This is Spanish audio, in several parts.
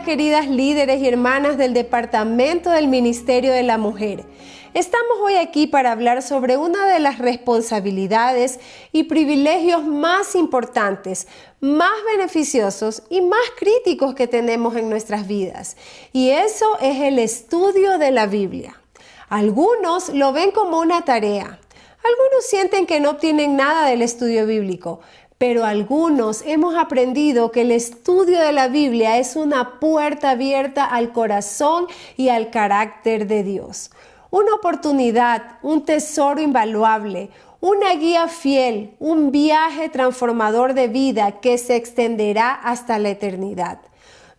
queridas líderes y hermanas del Departamento del Ministerio de la Mujer. Estamos hoy aquí para hablar sobre una de las responsabilidades y privilegios más importantes, más beneficiosos y más críticos que tenemos en nuestras vidas. Y eso es el estudio de la Biblia. Algunos lo ven como una tarea. Algunos sienten que no obtienen nada del estudio bíblico, pero algunos hemos aprendido que el estudio de la Biblia es una puerta abierta al corazón y al carácter de Dios. Una oportunidad, un tesoro invaluable, una guía fiel, un viaje transformador de vida que se extenderá hasta la eternidad.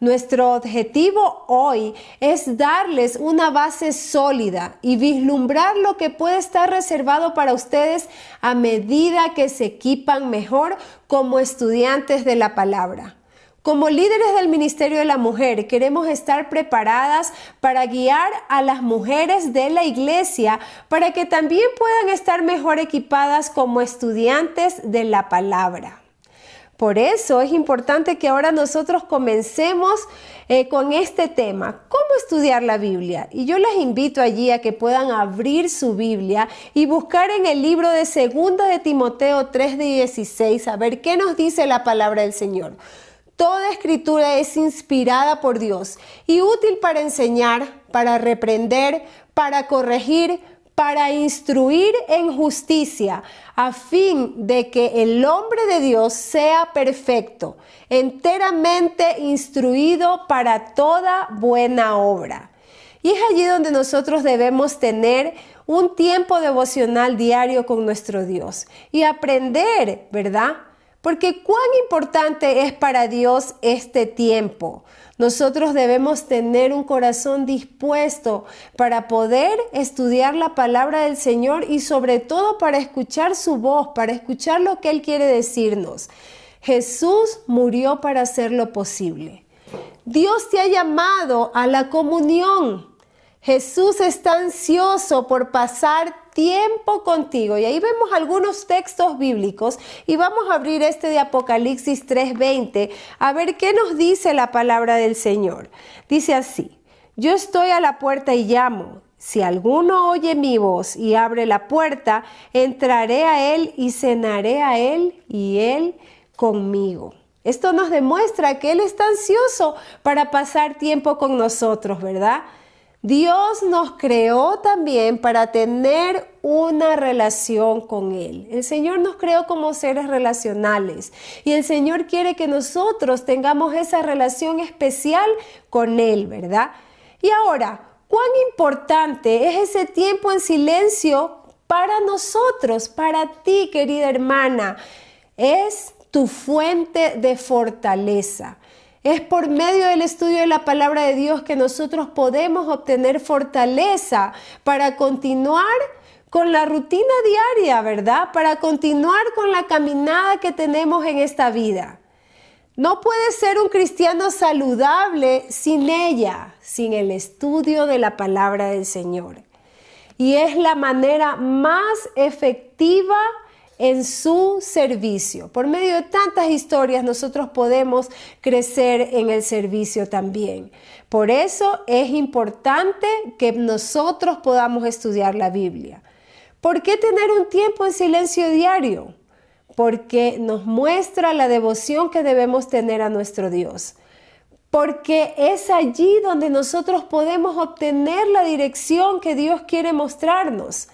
Nuestro objetivo hoy es darles una base sólida y vislumbrar lo que puede estar reservado para ustedes a medida que se equipan mejor como estudiantes de la palabra. Como líderes del Ministerio de la Mujer, queremos estar preparadas para guiar a las mujeres de la iglesia para que también puedan estar mejor equipadas como estudiantes de la palabra. Por eso es importante que ahora nosotros comencemos eh, con este tema, cómo estudiar la Biblia. Y yo les invito allí a que puedan abrir su Biblia y buscar en el libro de 2 de Timoteo 3:16 a ver qué nos dice la palabra del Señor. Toda escritura es inspirada por Dios y útil para enseñar, para reprender, para corregir, para instruir en justicia, a fin de que el hombre de Dios sea perfecto, enteramente instruido para toda buena obra. Y es allí donde nosotros debemos tener un tiempo devocional diario con nuestro Dios y aprender, ¿verdad? Porque cuán importante es para Dios este tiempo. Nosotros debemos tener un corazón dispuesto para poder estudiar la palabra del Señor y sobre todo para escuchar su voz, para escuchar lo que Él quiere decirnos. Jesús murió para hacer lo posible. Dios te ha llamado a la comunión. Jesús está ansioso por pasar tiempo contigo. Y ahí vemos algunos textos bíblicos y vamos a abrir este de Apocalipsis 3:20 a ver qué nos dice la palabra del Señor. Dice así, yo estoy a la puerta y llamo. Si alguno oye mi voz y abre la puerta, entraré a él y cenaré a él y él conmigo. Esto nos demuestra que Él está ansioso para pasar tiempo con nosotros, ¿verdad? Dios nos creó también para tener una relación con Él. El Señor nos creó como seres relacionales y el Señor quiere que nosotros tengamos esa relación especial con Él, ¿verdad? Y ahora, ¿cuán importante es ese tiempo en silencio para nosotros, para ti, querida hermana? Es tu fuente de fortaleza. Es por medio del estudio de la palabra de Dios que nosotros podemos obtener fortaleza para continuar con la rutina diaria, ¿verdad? Para continuar con la caminada que tenemos en esta vida. No puede ser un cristiano saludable sin ella, sin el estudio de la palabra del Señor. Y es la manera más efectiva en su servicio. Por medio de tantas historias nosotros podemos crecer en el servicio también. Por eso es importante que nosotros podamos estudiar la Biblia. ¿Por qué tener un tiempo en silencio diario? Porque nos muestra la devoción que debemos tener a nuestro Dios porque es allí donde nosotros podemos obtener la dirección que Dios quiere mostrarnos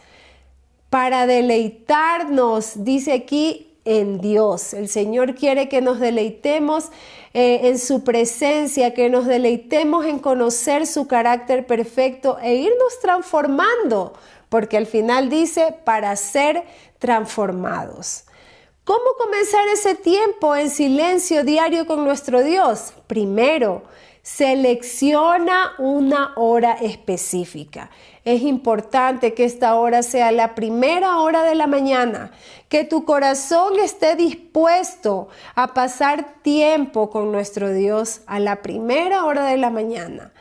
para deleitarnos, dice aquí, en Dios. El Señor quiere que nos deleitemos eh, en su presencia, que nos deleitemos en conocer su carácter perfecto e irnos transformando, porque al final dice, para ser transformados. ¿Cómo comenzar ese tiempo en silencio diario con nuestro Dios? Primero, Selecciona una hora específica. Es importante que esta hora sea la primera hora de la mañana, que tu corazón esté dispuesto a pasar tiempo con nuestro Dios a la primera hora de la mañana.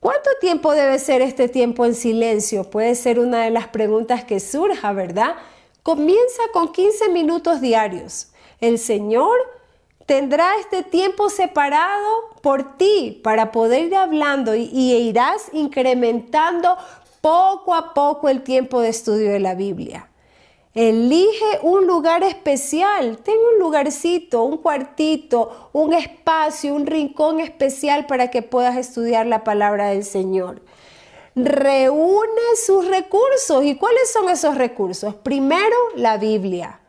¿Cuánto tiempo debe ser este tiempo en silencio? Puede ser una de las preguntas que surja, ¿verdad? Comienza con 15 minutos diarios. El Señor tendrá este tiempo separado por ti para poder ir hablando y, irás incrementando poco a poco el tiempo de estudio de la Biblia. Elige un lugar especial, ten un lugarcito, un cuartito, un espacio, un rincón especial para que puedas estudiar la palabra del Señor. Reúne sus recursos. ¿Y cuáles son esos recursos? Primero, la Biblia.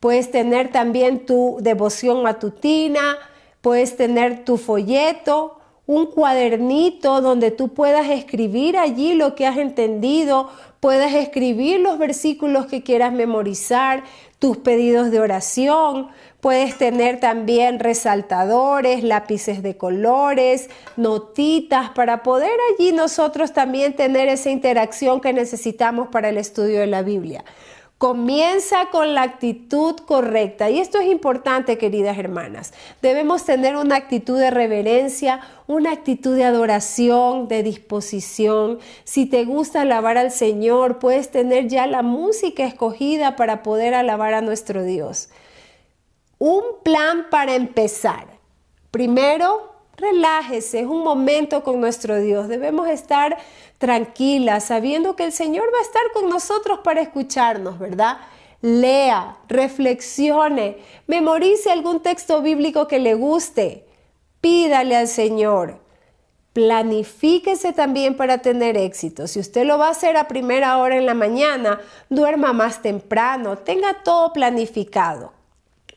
Puedes tener también tu devoción matutina, puedes tener tu folleto, un cuadernito donde tú puedas escribir allí lo que has entendido, puedes escribir los versículos que quieras memorizar, tus pedidos de oración, puedes tener también resaltadores, lápices de colores, notitas para poder allí nosotros también tener esa interacción que necesitamos para el estudio de la Biblia. Comienza con la actitud correcta. Y esto es importante, queridas hermanas. Debemos tener una actitud de reverencia, una actitud de adoración, de disposición. Si te gusta alabar al Señor, puedes tener ya la música escogida para poder alabar a nuestro Dios. Un plan para empezar. Primero, relájese, es un momento con nuestro Dios. Debemos estar tranquila, sabiendo que el Señor va a estar con nosotros para escucharnos, ¿verdad? Lea, reflexione, memorice algún texto bíblico que le guste, pídale al Señor. Planifíquese también para tener éxito. Si usted lo va a hacer a primera hora en la mañana, duerma más temprano, tenga todo planificado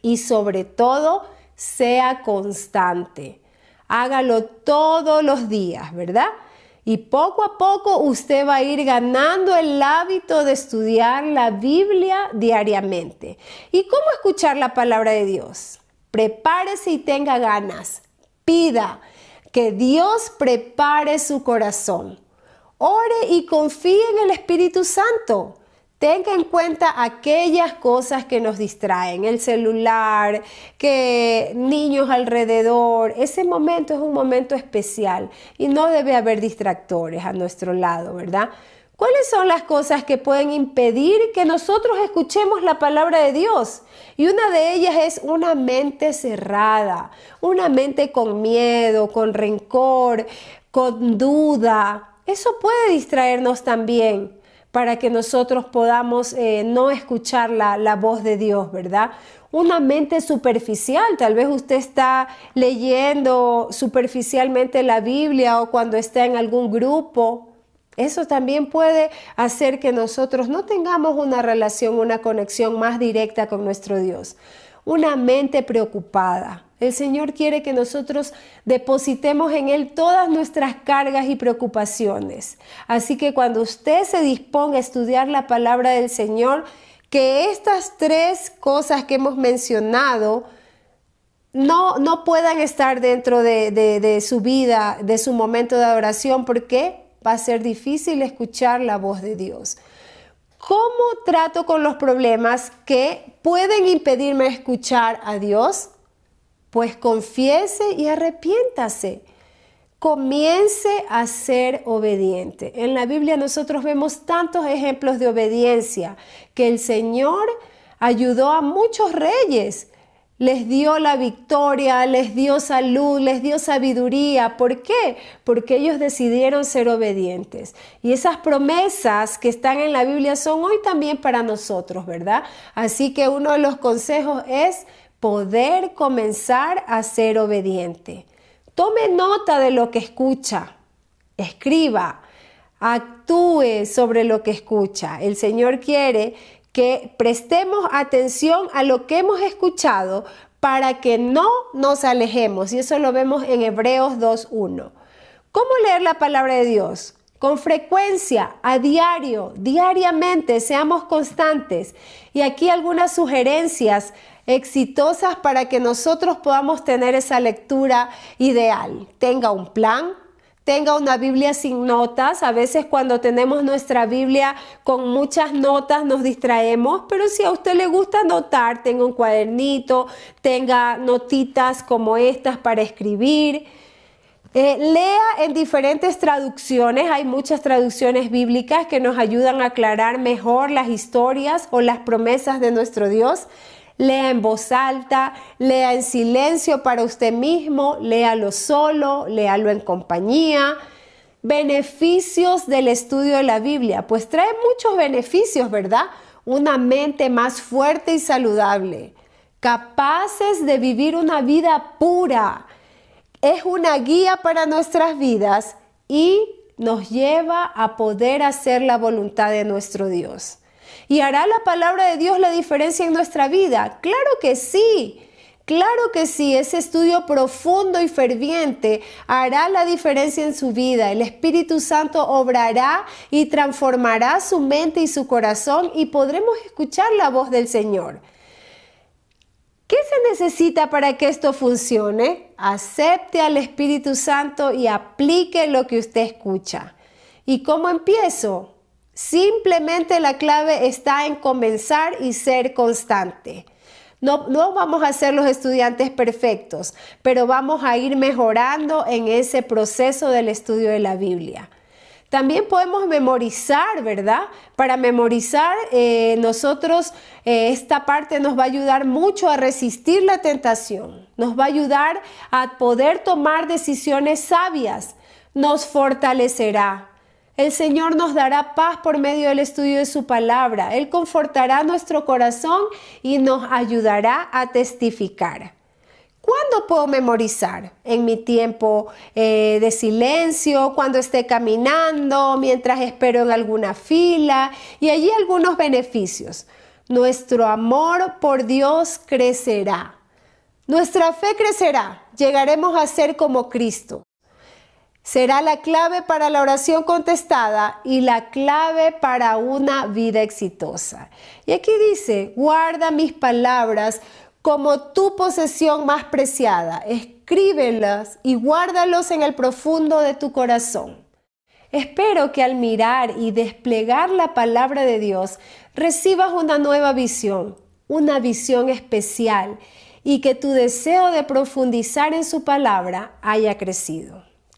y sobre todo sea constante. Hágalo todos los días, ¿verdad? Y poco a poco usted va a ir ganando el hábito de estudiar la Biblia diariamente. ¿Y cómo escuchar la palabra de Dios? Prepárese y tenga ganas. Pida que Dios prepare su corazón. Ore y confíe en el Espíritu Santo tenga en cuenta aquellas cosas que nos distraen, el celular, que niños alrededor. Ese momento es un momento especial y no debe haber distractores a nuestro lado, ¿verdad? ¿Cuáles son las cosas que pueden impedir que nosotros escuchemos la palabra de Dios? Y una de ellas es una mente cerrada, una mente con miedo, con rencor, con duda. Eso puede distraernos también para que nosotros podamos eh, no escuchar la, la voz de Dios, ¿verdad? Una mente superficial, tal vez usted está leyendo superficialmente la Biblia o cuando está en algún grupo, eso también puede hacer que nosotros no tengamos una relación, una conexión más directa con nuestro Dios una mente preocupada. El Señor quiere que nosotros depositemos en Él todas nuestras cargas y preocupaciones. Así que cuando usted se disponga a estudiar la palabra del Señor, que estas tres cosas que hemos mencionado no, puedan estar dentro de, de su vida, de su momento de adoración, porque va a ser difícil escuchar la voz de Dios. ¿Cómo trato con los problemas que pueden impedirme escuchar a Dios? Pues confiese y arrepiéntase. Comience a ser obediente. En la Biblia nosotros vemos tantos ejemplos de obediencia que el Señor ayudó a muchos reyes les dio la victoria, les dio salud, les dio sabiduría. ¿Por qué? Porque ellos decidieron ser obedientes. Y esas promesas que están en la Biblia son hoy también para nosotros, ¿verdad? Así que uno de los consejos es poder comenzar a ser obediente. Tome nota de lo que escucha, escriba, actúe sobre lo que escucha. El Señor quiere que prestemos atención a lo que hemos escuchado para que no nos alejemos. Y eso lo vemos en Hebreos 2.1. ¿Cómo leer la palabra de Dios? Con frecuencia, a diario, diariamente, seamos constantes. Y aquí algunas sugerencias exitosas para que nosotros podamos tener esa lectura ideal. Tenga un plan, tenga una Biblia sin notas. A veces cuando tenemos nuestra Biblia con muchas notas nos distraemos, pero si a usted le gusta anotar, tenga un cuadernito, tenga notitas como estas para escribir. Eh, lea en diferentes traducciones, hay muchas traducciones bíblicas que nos ayudan a aclarar mejor las historias o las promesas de nuestro Dios lea en voz alta, lea en silencio para usted mismo, léalo solo, léalo en compañía. Beneficios del estudio de la Biblia, pues trae muchos beneficios, ¿verdad? Una mente más fuerte y saludable, capaces de vivir una vida pura. Es una guía para nuestras vidas y nos lleva a poder hacer la voluntad de nuestro Dios. ¿Y hará la palabra de Dios la diferencia en nuestra vida? Claro que sí. Claro que sí, ese estudio profundo y ferviente hará la diferencia en su vida. El Espíritu Santo obrará y transformará su mente y su corazón y podremos escuchar la voz del Señor. ¿Qué se necesita para que esto funcione? Acepte al Espíritu Santo y aplique lo que usted escucha. ¿Y cómo empiezo? Simplemente la clave está en comenzar y ser constante. No, vamos a ser los estudiantes perfectos, pero vamos a ir mejorando en ese proceso del estudio de la Biblia. También podemos memorizar, ¿verdad? Para memorizar, eh, nosotros eh, esta parte nos va a ayudar mucho a resistir la tentación, nos va a ayudar a poder tomar decisiones sabias, nos fortalecerá, el Señor nos dará paz por medio del estudio de su palabra. Él confortará nuestro corazón y nos ayudará a testificar. ¿Cuándo puedo memorizar? En mi tiempo eh, de silencio, cuando esté caminando, mientras espero en alguna fila y allí algunos beneficios. Nuestro amor por Dios crecerá. Nuestra fe crecerá. Llegaremos a ser como Cristo será la clave para la oración contestada y la clave para una vida exitosa. Y aquí dice, guarda mis palabras como tu posesión más preciada, escríbelas y guárdalos en el profundo de tu corazón. Espero que al mirar y desplegar la palabra de Dios recibas una nueva visión, una visión especial y que tu deseo de profundizar en su palabra haya crecido.